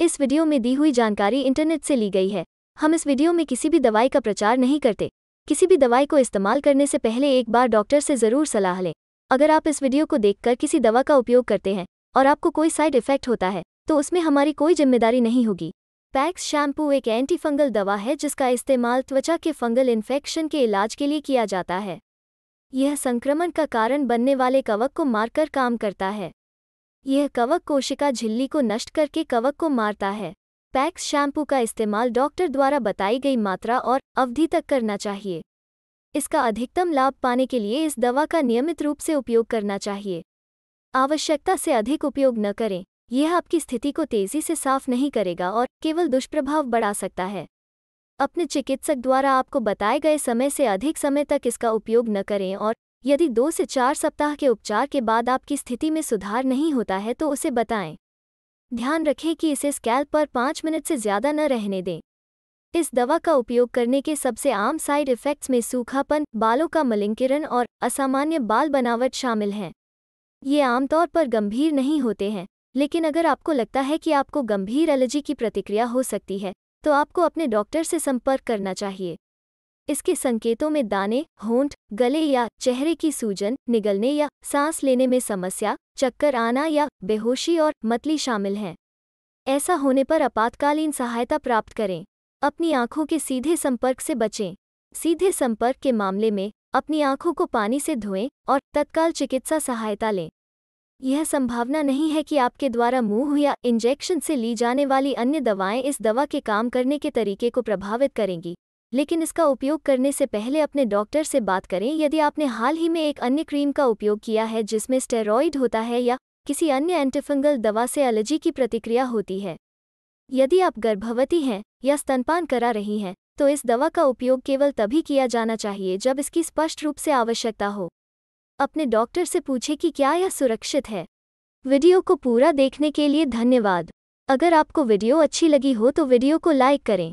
इस वीडियो में दी हुई जानकारी इंटरनेट से ली गई है हम इस वीडियो में किसी भी दवाई का प्रचार नहीं करते किसी भी दवाई को इस्तेमाल करने से पहले एक बार डॉक्टर से ज़रूर सलाह लें अगर आप इस वीडियो को देखकर किसी दवा का उपयोग करते हैं और आपको कोई साइड इफेक्ट होता है तो उसमें हमारी कोई जिम्मेदारी नहीं होगी पैक्स शैम्पू एक एंटी फंगल दवा है जिसका इस्तेमाल त्वचा के फंगल इन्फेक्शन के इलाज के लिए किया जाता है यह संक्रमण का कारण बनने वाले कवक को मारकर काम करता है यह कवक कोशिका झिल्ली को नष्ट करके कवक को मारता है पैक्स शैम्पू का इस्तेमाल डॉक्टर द्वारा बताई गई मात्रा और अवधि तक करना चाहिए इसका अधिकतम लाभ पाने के लिए इस दवा का नियमित रूप से उपयोग करना चाहिए आवश्यकता से अधिक उपयोग न करें यह आपकी स्थिति को तेजी से साफ नहीं करेगा और केवल दुष्प्रभाव बढ़ा सकता है अपने चिकित्सक द्वारा आपको बताए गए समय से अधिक समय तक इसका उपयोग न करें और यदि दो से चार सप्ताह के उपचार के बाद आपकी स्थिति में सुधार नहीं होता है तो उसे बताएं ध्यान रखें कि इसे स्कैल पर पाँच मिनट से ज़्यादा न रहने दें इस दवा का उपयोग करने के सबसे आम साइड इफ़ेक्ट्स में सूखापन बालों का मलिंकिरण और असामान्य बाल बनावट शामिल हैं ये आमतौर पर गंभीर नहीं होते हैं लेकिन अगर आपको लगता है कि आपको गंभीर एलर्जी की प्रतिक्रिया हो सकती है तो आपको अपने डॉक्टर से संपर्क करना चाहिए इसके संकेतों में दाने होंठ गले या चेहरे की सूजन निगलने या सांस लेने में समस्या चक्कर आना या बेहोशी और मतली शामिल हैं ऐसा होने पर आपातकालीन सहायता प्राप्त करें अपनी आंखों के सीधे संपर्क से बचें सीधे संपर्क के मामले में अपनी आंखों को पानी से धोएं और तत्काल चिकित्सा सहायता लें यह संभावना नहीं है कि आपके द्वारा मुंह या इंजेक्शन से ली जाने वाली अन्य दवाएं इस दवा के काम करने के तरीके को प्रभावित करेंगी लेकिन इसका उपयोग करने से पहले अपने डॉक्टर से बात करें यदि आपने हाल ही में एक अन्य क्रीम का उपयोग किया है जिसमें स्टेरॉइड होता है या किसी अन्य एंटीफंगल दवा से एलर्जी की प्रतिक्रिया होती है यदि आप गर्भवती हैं या स्तनपान करा रही हैं तो इस दवा का उपयोग केवल तभी किया जाना चाहिए जब इसकी स्पष्ट रूप से आवश्यकता हो अपने डॉक्टर से पूछें कि क्या यह सुरक्षित है वीडियो को पूरा देखने के लिए धन्यवाद अगर आपको वीडियो अच्छी लगी हो तो वीडियो को लाइक करें